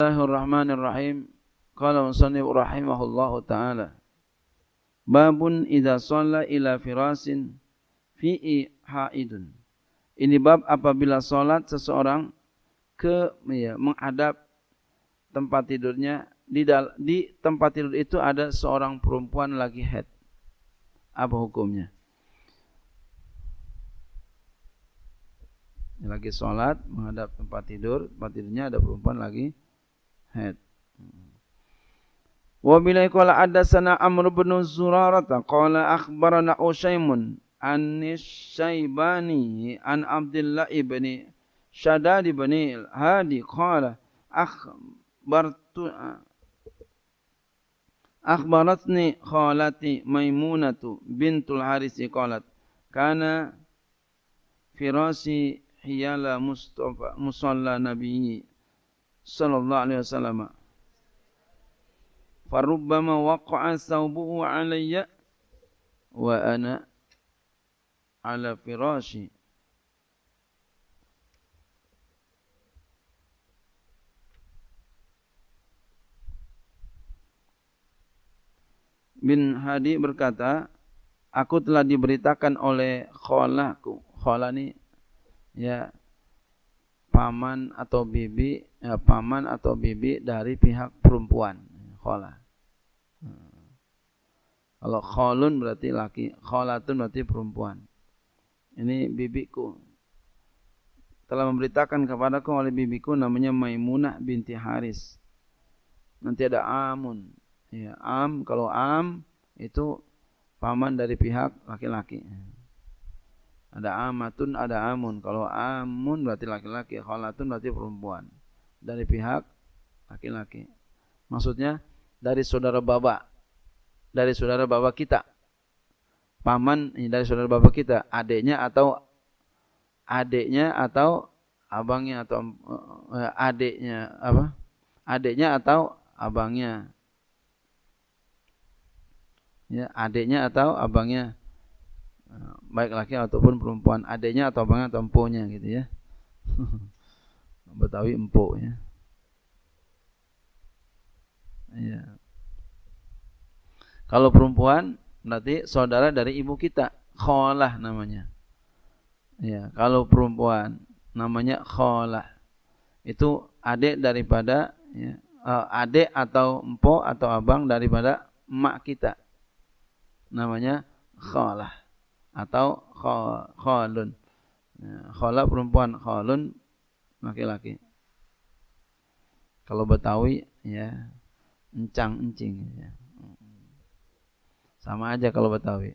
Bismillahirrahmanirrahim. Qala musannif rahimahullahu taala. Babun idza shalla ila firasin fi'i haidun. Ini bab apabila salat seseorang ke ya, menghadap tempat tidurnya di dal di tempat tidur itu ada seorang perempuan lagi head. Apa hukumnya? Lagi sholat menghadap tempat tidur, tempat tidurnya ada perempuan lagi haid. Wa bilai qala hadatsana Amr bin Zurarah qala akhbarana Usaimun an Syaibani an Abdullah ibni Shaddad ibni Hadi qala akhbartu akhbaratni khalati Maimunatu bintul Harisi qalat kana firasi hiyala Mustafa musalla nabiyyi sallallahu alaihi wasallam farubbama waqa'a saubuhu alayya wa ana ala firashi bin Hadi berkata, aku telah diberitakan oleh khalaku khala ini ya paman atau bibi ya, paman atau bibi dari pihak perempuan khola hmm. kalau kholun berarti laki kholatun berarti perempuan ini bibiku telah memberitakan kepadaku oleh bibiku namanya Maimunah binti Haris nanti ada amun ya am kalau am itu paman dari pihak laki-laki ada amatun, ada amun. Kalau amun berarti laki-laki, khalatun berarti perempuan. Dari pihak laki-laki. Maksudnya dari saudara baba, dari saudara baba kita. Paman dari saudara baba kita, adiknya atau adiknya atau abangnya atau eh, adiknya apa? Adiknya atau abangnya. Ya, adiknya atau abangnya Eh, baik laki ataupun perempuan adanya atau abangnya atau empunya gitu ya Betawi empuk ya ya kalau perempuan berarti saudara dari ibu kita kholah namanya ya kalau perempuan namanya kholah itu adik daripada ya, eh, adik atau empok atau abang daripada emak kita namanya kholah atau kholun nah, Khala perempuan, kholun laki-laki. Kalau Betawi ya encang encing ya. Sama aja kalau Betawi.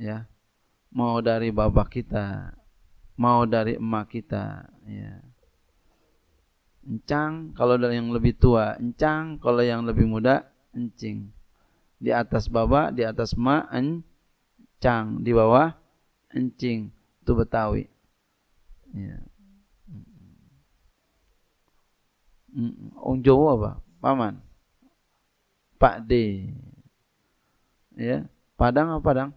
Ya. Mau dari bapak kita, mau dari emak kita, ya. Encang kalau dari yang lebih tua, encang kalau yang lebih muda, encing. Di atas bapak, di atas emak, encing Cang di bawah encing. Itu Betawi. Ya. Ong Jawa apa? Paman. Pak D. Ya, Padang apa Padang?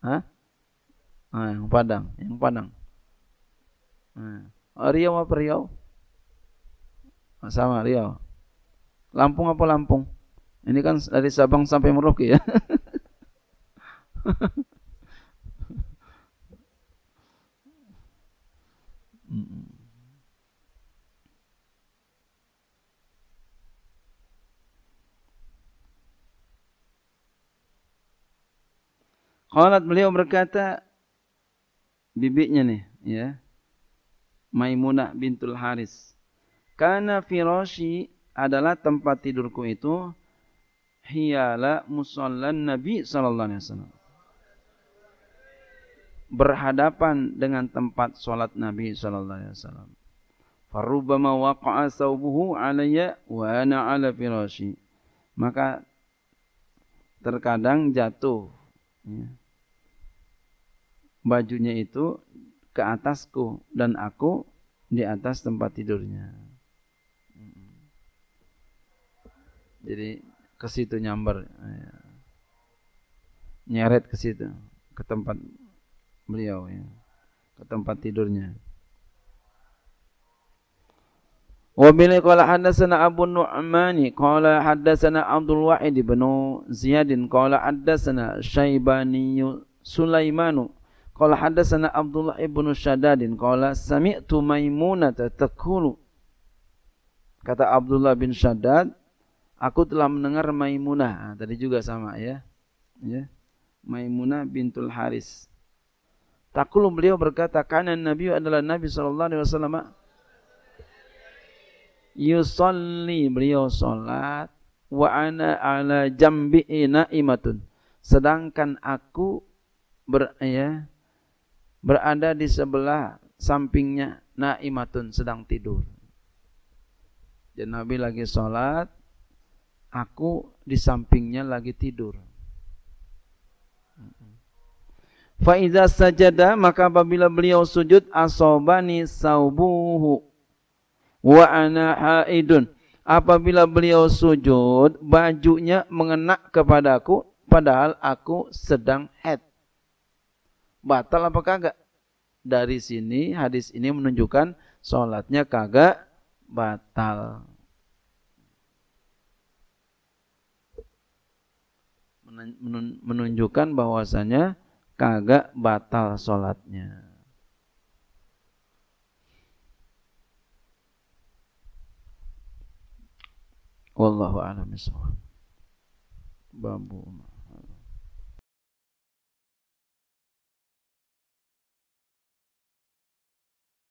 Hah? Ah, yang Padang, yang Padang. Nah, oh, Riau apa Riau? Oh, sama Riau. Lampung apa Lampung? Ini kan dari Sabang sampai Merauke ya. Qalat beliau berkata bibinya nih ya Maimunah bintul Haris karena Firoshi adalah tempat tidurku itu hiala musallan Nabi sallallahu alaihi wasallam berhadapan dengan tempat solat Nabi sallallahu alaihi wasallam. Farubama waqa'a saubuhu alayya wa ana ala firashi. Maka terkadang jatuh ya. bajunya itu ke atasku dan aku di atas tempat tidurnya. Jadi ke situ nyamber. Ya. Nyeret ke situ, ke tempat beliau ya ke tempat tidurnya. وبه قال حدثنا أبو النعمان قال حدثنا عبد الواحد بن زياد قال حدثنا شيباني سليمان قال حدثنا عبد الله بن شداد قال سمعت ميمونة تقول kata Abdullah bin Shaddad aku telah mendengar Maimunah ah, tadi juga sama ya ya Maimunah bintul Haris Takulu beliau berkata, "Kana Nabi adalah Nabi sallallahu alaihi wasallam yusalli beliau salat wa ana ala jambi naimatun." Sedangkan aku ber, ya, berada di sebelah sampingnya naimatun sedang tidur. Jadi Nabi lagi salat, aku di sampingnya lagi tidur. Mm Faiza sajada maka apabila beliau sujud asobani saubuhu wa ana haidun. Apabila beliau sujud bajunya mengenak kepadaku padahal aku sedang haid. Batal apa kagak? Dari sini hadis ini menunjukkan sholatnya kagak batal. Menunjukkan bahwasanya kagak batal sholatnya. Wallahu a'lam bishawab. Bambu. Umar.